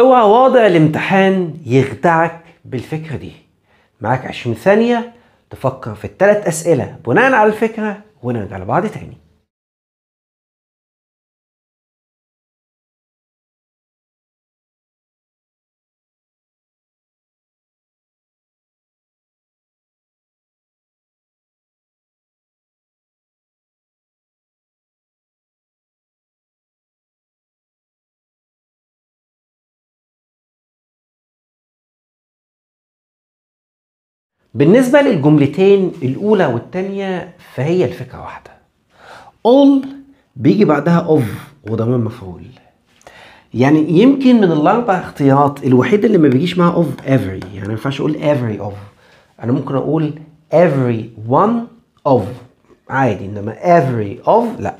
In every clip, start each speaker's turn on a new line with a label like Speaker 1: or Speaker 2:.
Speaker 1: اوعى واضع الامتحان يخدعك بالفكرة دي معاك 20 ثانية تفكر في الثلاث أسئلة بناء على الفكرة ونرجع لبعض تاني بالنسبة للجملتين الأولى والتانية فهي الفكرة واحدة all بيجي بعدها of وضمير مفعول يعني يمكن من الأربع اختيارات الوحيدة اللي ما بيجيش معاها of every يعني ما ينفعش أقول every of أنا ممكن أقول every one of عادي إنما every of لأ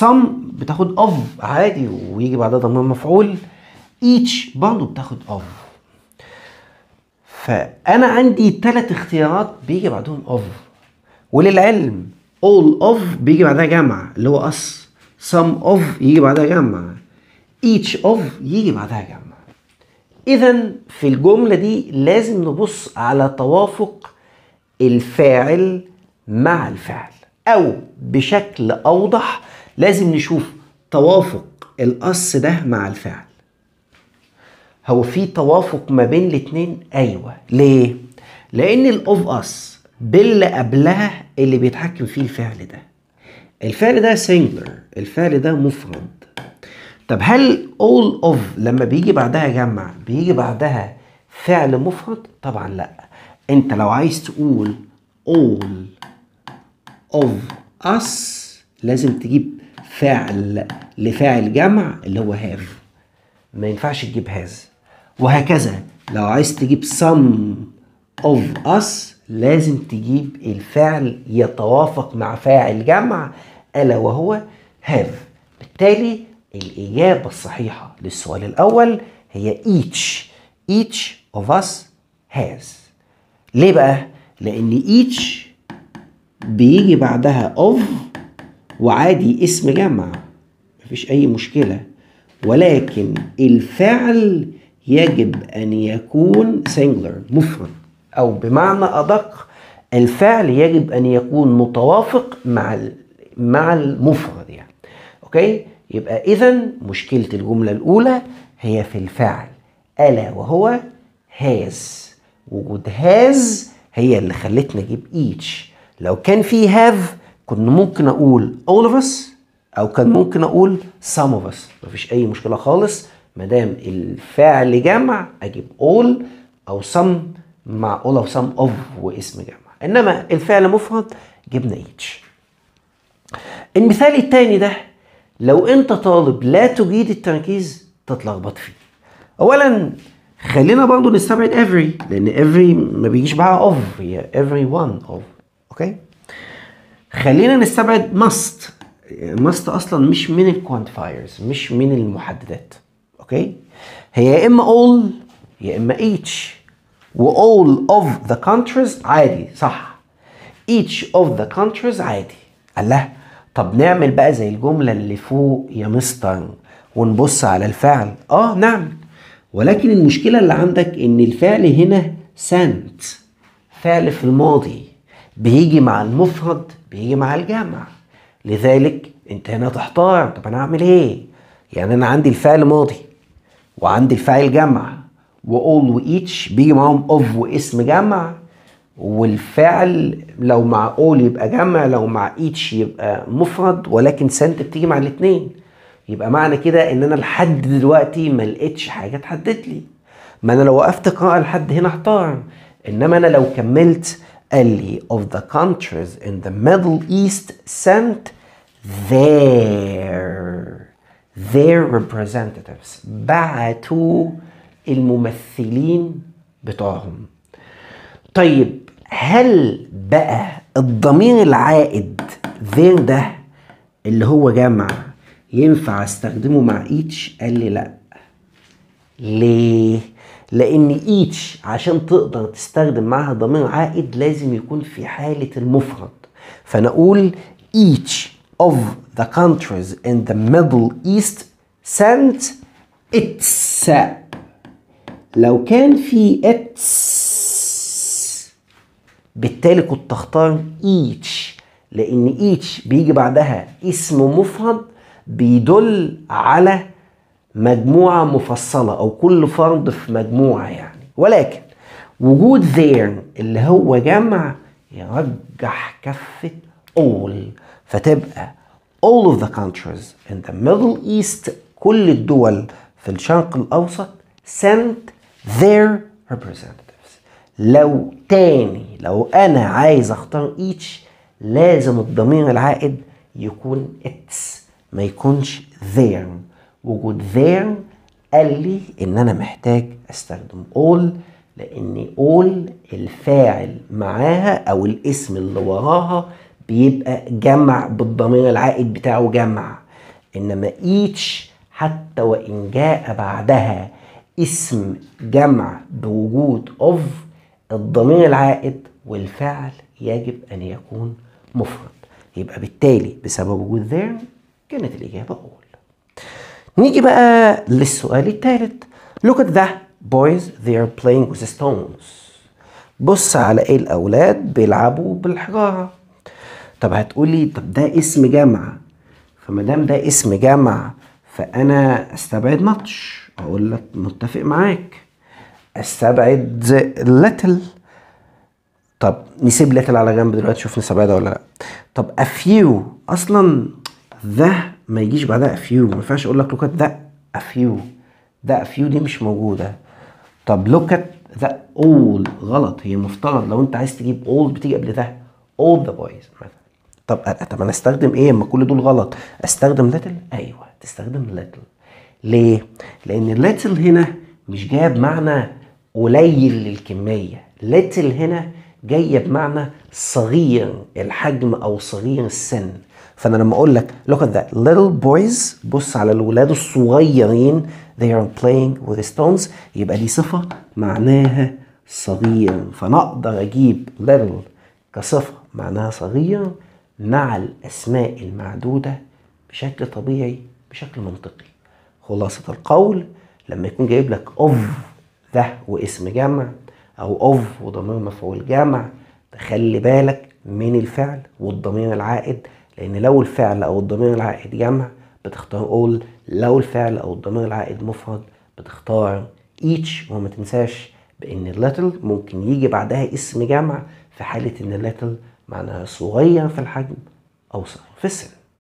Speaker 1: some بتاخد of عادي ويجي بعدها ضمير مفعول each برضه بتاخد of فانا عندي ثلاث اختيارات بيجي بعدهم اوف وللعلم all of بيجي بعدها جمع اللي هو اس some of يجي بعدها جمع each of يجي بعدها جمع اذا في الجمله دي لازم نبص على توافق الفاعل مع الفعل او بشكل اوضح لازم نشوف توافق الاص ده مع الفعل هو في توافق ما بين الاتنين ايوه ليه لان الاوف اس باللي قبلها اللي بيتحكم فيه الفعل ده الفعل ده سنجلر الفعل ده مفرد طب هل all of لما بيجي بعدها جمع بيجي بعدها فعل مفرد طبعا لا انت لو عايز تقول all of us لازم تجيب فعل لفاعل جمع اللي هو have ما ينفعش تجيب هاز وهكذا لو عايز تجيب some of us لازم تجيب الفعل يتوافق مع فاعل جمع ألا وهو هاف بالتالي الإجابة الصحيحة للسؤال الأول هي each each of us has ليه بقى؟ لأن each بيجي بعدها of وعادي اسم جمع مفيش أي مشكلة ولكن الفعل يجب أن يكون سينجلر مفرد أو بمعنى أدق الفعل يجب أن يكون متوافق مع مع المفرد يعني أوكي يبقى إذا مشكلة الجملة الأولى هي في الفعل ألا وهو هاز وجود هاز هي اللي خلتنا نجيب ايتش لو كان في هاف كنا ممكن أقول all of us او كان ممكن اقول some of us مفيش اي مشكله خالص ما دام الفعل جمع اجيب all او some مع all او some of واسم جمع انما الفعل مفرد جبنا each المثال الثاني ده لو انت طالب لا تجيد التركيز تتلخبط فيه اولا خلينا برضو نستبعد every لان every ما بيجيش معاها of هي every one of اوكي خلينا نستبعد must ماست اصلا مش من الكوانتفايرز مش من المحددات اوكي هي يا اما اول يا اما ايتش و all of the countries عادي صح each of the countries عادي الله طب نعمل بقى زي الجملة اللي فوق يا مستر ونبص على الفعل اه نعمل ولكن المشكلة اللي عندك ان الفعل هنا سنت فعل في الماضي بيجي مع المفرد بيجي مع الجمع لذلك انت هنا تحتار طب انا اعمل ايه يعني انا عندي الفعل ماضي وعندي الفاعل جمع واول وايتش بيجي معاهم اوف واسم جمع والفعل لو مع اول يبقى جمع لو مع ايتش يبقى مفرد ولكن سنت بتيجي مع الاثنين يبقى معنى كده ان انا لحد دلوقتي ما لقيتش حاجه تحدد لي ما انا لو وقفت قراءه لحد هنا احتار انما انا لو كملت قال لي of the countries in the Middle East sent their their representatives بعتوا الممثلين بتوعهم طيب هل بقى الضمير العائد ذير ده اللي هو جمع ينفع استخدمه مع ايتش قال لي لا ليه لان ايتش عشان تقدر تستخدم معها ضمير عائد لازم يكون في حاله المفرد فنقول each of the countries in the Middle East sent its لو كان في its بالتالي كنت تختار each لان each بيجي بعدها اسم مفرد بيدل على مجموعة مفصلة أو كل فرد في مجموعة يعني ولكن وجود ذيرن اللي هو جمع يرجح كفة all فتبقى all of the countries in the Middle East كل الدول في الشرق الأوسط sent their representatives لو تاني لو أنا عايز أختار each لازم الضمير العائد يكون its ما يكونش their وجود there قال لي ان انا محتاج استخدم all لان all الفاعل معاها او الاسم اللي وراها بيبقى جمع بالضمير العائد بتاعه جمع انما each حتى وان جاء بعدها اسم جمع بوجود of الضمير العائد والفعل يجب ان يكون مفرد يبقى بالتالي بسبب وجود there كانت الاجابه all نيجي بقى للسؤال الثالث look at the boys they are playing with stones بص على ايه الاولاد بيلعبوا بالحجاره طب هتقولي طب ده اسم جمع فما دام ده اسم جمع فانا استبعد ماتش اقول لك متفق معاك استبعد لتل طب نسيب لتل على جنب دلوقتي شوف نستبعدها ولا لا طب افيو اصلا ذا ما يجيش بعدها افيو ما ينفعش اقول لك لوك ات ذا افيو ذا افيو دي مش موجوده طب لوك ات ذا اول غلط هي مفترض لو انت عايز تجيب اول بتيجي قبل ده اول ذا بويز مثلا طب طب انا استخدم ايه اما كل دول غلط استخدم ليتل ايوه تستخدم ليتل ليه لان ليتل هنا مش جايه بمعنى قليل للكميه ليتل هنا جايه بمعنى صغير الحجم او صغير السن فانا لما اقول لك look at that little boys بص على الولاد الصغيرين they are playing with stones يبقى دي صفه معناها صغير فانا اقدر اجيب little كصفه معناها صغير مع الاسماء المعدوده بشكل طبيعي بشكل منطقي خلاصه القول لما يكون جايب لك of ده واسم جمع او of وضمير مفعول جمع تخلي بالك من الفعل والضمير العائد لان لو الفعل او الضمير العائد جمع بتختار all لو الفعل او الضمير العائد مفرد بتختار each وما تنساش بان little ممكن يجي بعدها اسم جمع في حالة ان little معناها صغير في الحجم او صغير في السن